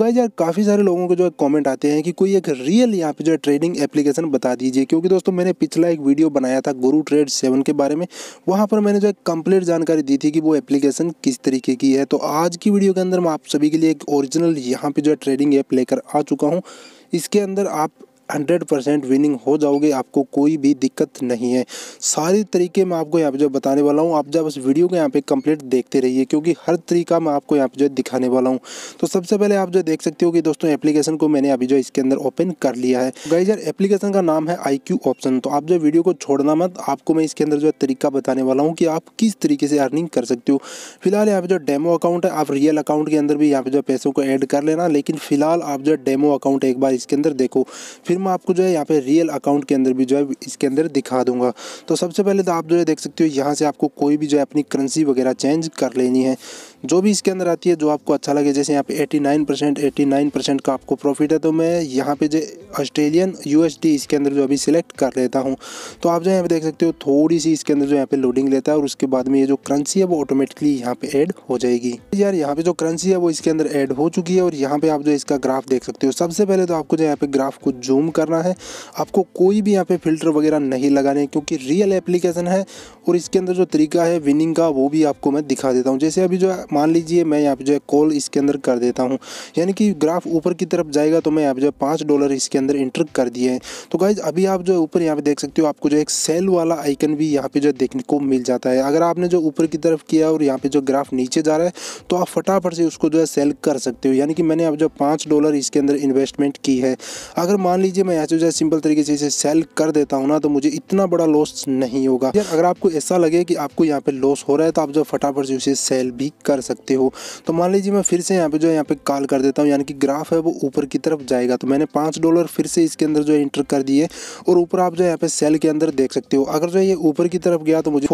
guys यार काफ़ी सारे लोगों के जो है कॉमेंट आते हैं कि कोई एक रियल यहाँ पे जो है ट्रेडिंग एप्लीकेशन बता दीजिए क्योंकि दोस्तों मैंने पिछला एक वीडियो बनाया था गुरु ट्रेड सेवन के बारे में वहाँ पर मैंने जो है कंप्लीट जानकारी दी थी कि वो एप्लीकेशन किस तरीके की है तो आज की वीडियो के अंदर मैं आप सभी के लिए एक ओरिजिनल यहाँ पर जो है ट्रेडिंग ऐप लेकर आ चुका हूँ इसके अंदर आप हंड्रेड परसेंट विनिंग हो जाओगे आपको कोई भी दिक्कत नहीं है सारे तरीके मैं आपको यहाँ पे जो बताने वाला हूँ आप जब इस वीडियो को यहाँ पे कंप्लीट देखते रहिए क्योंकि हर तरीका मैं आपको यहाँ पे जो दिखाने वाला हूँ तो सबसे पहले आप जो देख सकते हो कि दोस्तों एप्लीकेशन को मैंने अभी जो इसके अंदर ओपन कर लिया है गाइजर एप्लीकेशन का नाम है आई ऑप्शन तो आप जो वीडियो को छोड़ना मत आपको मैं इसके अंदर जो तरीका बताने वाला हूँ कि आप किस तरीके से अर्निंग कर सकते हो फिलहाल यहाँ पे जो डेमो अकाउंट है आप रियल अकाउंट के अंदर भी यहाँ पे जो पैसों को ऐड कर लेना लेकिन फिलहाल आप जो डेमो अकाउंट एक बार इसके अंदर देखो फिर मैं आपको जो है यहाँ पे रियल अकाउंट के अंदर भी जो है इसके अंदर दिखा दूंगा तो सबसे पहले तो आप जो है देख सकते हो यहाँ से आपको कोई भी जो है अपनी करेंसी वगैरह चेंज कर लेनी है जो भी इसके अंदर आती है जो आपको अच्छा लगे जैसे यहाँ पे 89 परसेंट एटी परसेंट का आपको प्रॉफिट है तो मैं यहाँ पे जो ऑस्ट्रेलियन यू इसके अंदर जो अभी सिलेक्ट कर लेता हूँ तो आप जो यहाँ पे देख सकते हो थोड़ी सी इसके अंदर जो यहाँ पे लोडिंग लेता है और उसके बाद में ये जो करंसी है वो ऑटोमेटिकली यहाँ पे ऐड हो जाएगी यार यहाँ पे जो करंसी है वो इसके अंदर ऐड हो चुकी है और यहाँ पे आप जो इसका ग्राफ देख सकते हो सबसे पहले तो आपको जो यहाँ पे ग्राफ को जूम करना है आपको कोई भी यहाँ पे फिल्टर वगैरह नहीं लगाने क्योंकि रियल एप्लीकेशन है और इसके अंदर जो तरीका है विनिंग का वो भी आपको मैं दिखा देता हूँ जैसे अभी जो मान लीजिए मैं यहाँ पे जो है कॉल इसके अंदर कर देता हूँ यानी कि ग्राफ ऊपर की तरफ जाएगा तो मैं यहाँ पे जो है पाँच डॉलर इसके अंदर इंटर कर दिए हैं तो गाइज अभी आप जो है ऊपर यहाँ पे देख सकते हो आपको जो एक सेल वाला आइकन भी यहाँ पे जो देखने को मिल जाता है अगर आपने जो ऊपर की तरफ किया और यहाँ पे जो ग्राफ नीचे जा रहा है तो आप फटाफट से उसको जो है सेल कर सकते हो यानी कि मैंने आप जो पाँच डॉलर इसके अंदर इन्वेस्टमेंट की है अगर मान लीजिए मैं यहाँ से जो है सिंपल तरीके से इसे सेल कर देता हूँ ना तो मुझे इतना बड़ा लॉस नहीं होगा यार अगर आपको ऐसा लगे कि आपको यहाँ पे लॉस हो रहा है तो आप जो फटाफट से उसे सेल भी कर कर सकते हो तो मान लीजिए मैं फिर से यहाँ पे जो यहाँ पे कॉल कर देता हूँ यानी कि ग्राफ है वो ऊपर की तरफ जाएगा तो मैंने पाँच डॉलर फिर से इसके अंदर जो इंटर कर दिए और ऊपर आप जो यहाँ पे सेल के अंदर देख सकते हो अगर जो ये ऊपर की तरफ गया तो मुझे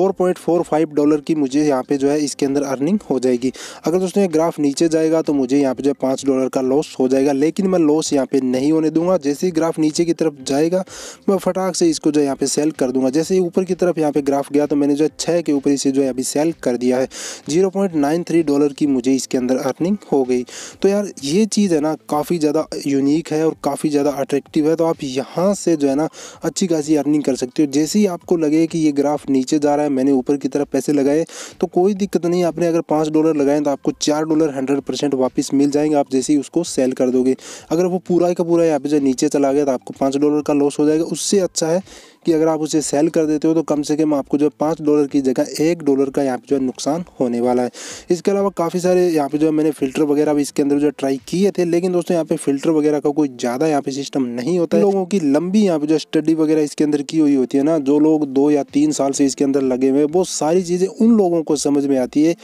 फोर डॉलर की मुझे यहाँ पे जो है इसके अंदर अर्निंग हो जाएगी अगर दोस्तों ये ग्राफ नीचे जाएगा तो मुझे यहाँ पे जो है पाँच डॉलर का लॉस हो जाएगा लेकिन मैं लॉस यहाँ पे नहीं होने दूंगा जैसे ही ग्राफ नीचे की तरफ जाएगा मैं फटाक से इसको जो यहाँ पे सेल कर दूंगा जैसे ही ऊपर की तरफ यहाँ पे ग्राफ गया तो मैंने जो है छः के ऊपर इसे जो है अभी सेल कर दिया है जीरो पॉइंट थ्री डॉलर की मुझे इसके अंदर अर्निंग हो गई तो यार ये चीज़ है ना काफ़ी ज़्यादा यूनिक है और काफ़ी ज़्यादा अट्रैक्टिव है तो आप यहाँ से जो है ना अच्छी खासी अर्निंग कर सकते हो जैसे ही आपको लगे कि ये ग्राफ नीचे जा रहा है मैंने ऊपर की तरफ पैसे लगाए तो कोई दिक्कत नहीं आपने अगर पाँच डॉलर लगाए तो आपको चार डॉलर हंड्रेड परसेंट वापस मिल जाएंगे आप जैसे ही उसको सेल कर दोगे अगर वो पूरा का पूरा यहाँ पे जो नीचे चला गया तो आपको पाँच डॉलर का लॉस हो जाएगा उससे अच्छा है कि अगर आप उसे सेल कर देते हो तो कम से कम आपको जो है पाँच डॉलर की जगह एक डॉलर का यहाँ पे जो है नुकसान होने वाला है इस इसके अलावा काफ़ी सारे यहाँ पे जो है मैंने फिल्टर वगैरह भी इसके अंदर जो ट्राई किए थे लेकिन दोस्तों यहाँ पे फिल्टर वगैरह का कोई ज़्यादा यहाँ पे सिस्टम नहीं होता है लोगों की लंबी यहाँ पे जो स्टडी वगैरह इसके अंदर की हुई होती है ना जो लोग दो या तीन साल से इसके अंदर लगे हुए वो सारी चीज़ें उन लोगों को समझ में आती है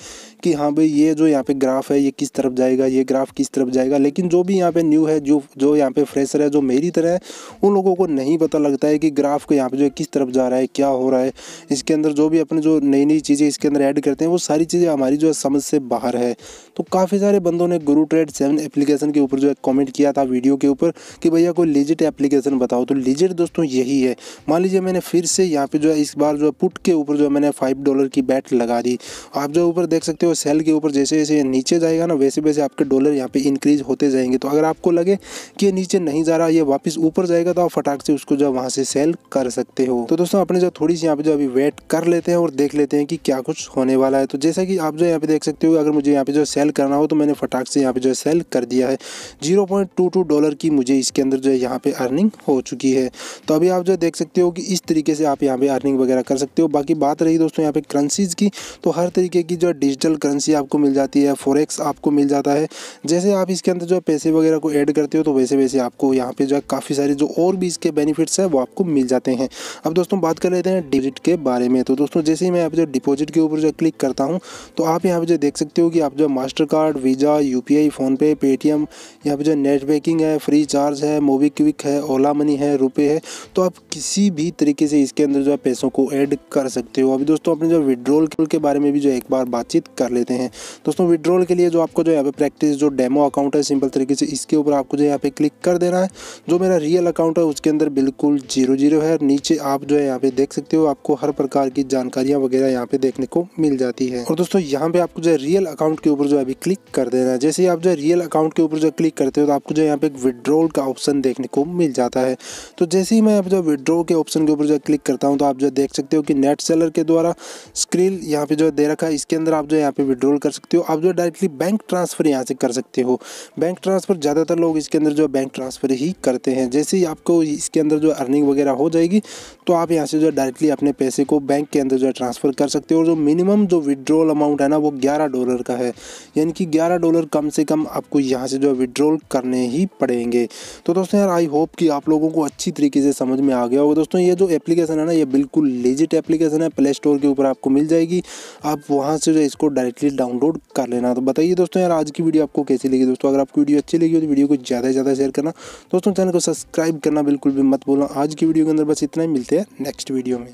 कि हाँ भाई ये जो यहाँ पे ग्राफ है ये किस तरफ जाएगा ये ग्राफ किस तरफ जाएगा लेकिन जो भी यहाँ पे न्यू है जो जो यहाँ पे फ्रेशर है जो मेरी तरह है उन लोगों को नहीं पता लगता है कि ग्राफ को यहाँ पे जो है किस तरफ जा रहा है क्या हो रहा है इसके अंदर जो भी अपने जो नई नई चीज़ें इसके अंदर ऐड करते हैं वो सारी चीज़ें हमारी जो है समझ से बाहर है तो काफ़ी सारे बंदों ने गुरु ट्रेड सेवन एप्लीकेशन के ऊपर जो है कॉमेंट किया था वीडियो के ऊपर कि भैया कोई लिजिट एप्लीकेशन बताओ तो लिजिट दोस्तों यही है मान लीजिए मैंने फिर से यहाँ पर जो है इस बार जो है पुट के ऊपर जो है मैंने फाइव डॉलर की बैट लगा दी आप जो ऊपर देख सकते हो और सेल के ऊपर जैसे जैसे नीचे जाएगा ना वैसे वैसे आपके डॉलर यहाँ पे इंक्रीज होते जाएंगे तो अगर आपको लगे कि ये नीचे नहीं जा रहा ये वापस ऊपर जाएगा तो आप फटाक से उसको जो वहाँ से सेल कर सकते हो तो दोस्तों अपने जो थोड़ी सी यहाँ पे जो अभी वेट कर लेते हैं और देख लेते हैं कि क्या कुछ होने वाला है तो जैसा कि आप जो यहाँ पे देख सकते हो अगर मुझे यहाँ पे जो सेल करना हो तो मैंने फटाक से यहाँ पे जो सेल कर दिया है जीरो डॉलर की मुझे इसके अंदर जो है यहाँ पे अर्निंग हो चुकी है तो अभी आप जो देख सकते हो कि इस तरीके से आप यहाँ पे अर्निंग वगैरह कर सकते हो बाकी बात रही दोस्तों यहाँ पे करंसीज की तो हर तरीके की जो डिजिटल करेंसी आपको मिल जाती है फोरेक्स आपको मिल जाता है जैसे आप इसके अंदर जो है पैसे वगैरह को ऐड करते हो तो वैसे वैसे आपको यहाँ पे जो है काफ़ी सारे जो और भी इसके बेनिफिट्स हैं वो आपको मिल जाते हैं अब दोस्तों बात कर लेते हैं डिपोजिट के बारे में तो दोस्तों जैसे ही मैं आप जो डिपोजिट के ऊपर जो क्लिक करता हूँ तो आप यहाँ पर जो देख सकते हो कि आप जो master card visa U P I PhonePe Paytm यहाँ पर जो नेट बैंकिंग है फ्री चार्ज है मोबी क्विक है ओला मनी है रुपये है तो आप किसी भी तरीके से इसके अंदर जो है पैसों को ऐड कर सकते हो अभी दोस्तों अपने जो विड्रोल के बारे में भी जो एक बार बातचीत कर लेते हैं दोस्तों विड्रॉल के लिए जो आपको जो यहाँ पे प्रैक्टिस जो डेमो अकाउंट है सिंपल तरीके से इसके ऊपर आपको जो यहाँ पे क्लिक कर देना है जो मेरा रियल अकाउंट है उसके अंदर बिल्कुल जीरो जीरो है नीचे आप जो है यहाँ पे देख सकते हो आपको हर प्रकार की जानकारियाँ वगैरह यहाँ पे देखने को मिल जाती है और दोस्तों यहाँ पे आपको जो है रियल अकाउंट के ऊपर जो अभी क्लिक कर देना है जैसे ही आप जो है रियल अकाउंट के ऊपर जो क्लिक करते हो तो आपको जो यहाँ पे विड्रॉल का ऑप्शन देखने को मिल जाता है तो जैसे ही मैं अब जो विड्रॉ के ऑप्शन के ऊपर जो क्लिक करता हूँ तो आप जो देख सकते हो कि नेट सेलर के द्वारा स्क्रीन यहाँ पे जो दे रखा है इसके अंदर आप जो यहाँ पे पे विड्रॉल कर सकते हो आप जो डायरेक्टली बैंक ट्रांसफ़र यहाँ से कर सकते हो बैंक ट्रांसफ़र ज़्यादातर लोग इसके अंदर जो बैंक ट्रांसफ़र ही करते हैं जैसे ही आपको इसके अंदर जो अर्निंग वगैरह हो जाएगी तो आप यहाँ से जो डायरेक्टली अपने पैसे को बैंक के अंदर जो ट्रांसफ़र कर सकते हो और जो मिनिमम जो विड्रॉल अमाउंट है ना वो ग्यारह डॉलर का है यानी कि ग्यारह डॉलर कम से कम आपको यहाँ से जो विड्रॉल करने ही पड़ेंगे तो दोस्तों यार आई होप कि आप लोगों को अच्छी तरीके से समझ में आ गया होगा दोस्तों ये जो एप्लीकेशन है ना ये बिल्कुल लेजिट एप्लीकेशन है प्ले स्टोर के ऊपर आपको मिल जाएगी आप वहाँ से जो इसको डायरेक्ट डायरेक्टली डाउनलोड कर लेना तो बताइए दोस्तों यार आज की वीडियो आपको कैसी लगी दोस्तों अगर आपको वीडियो अच्छी लगी हो तो वीडियो को ज़्यादा से ज़्यादा शेयर करना दोस्तों चैनल को सब्सक्राइब करना बिल्कुल भी मत बोलना आज की वीडियो के अंदर बस इतना ही मिलते हैं नेक्स्ट वीडियो में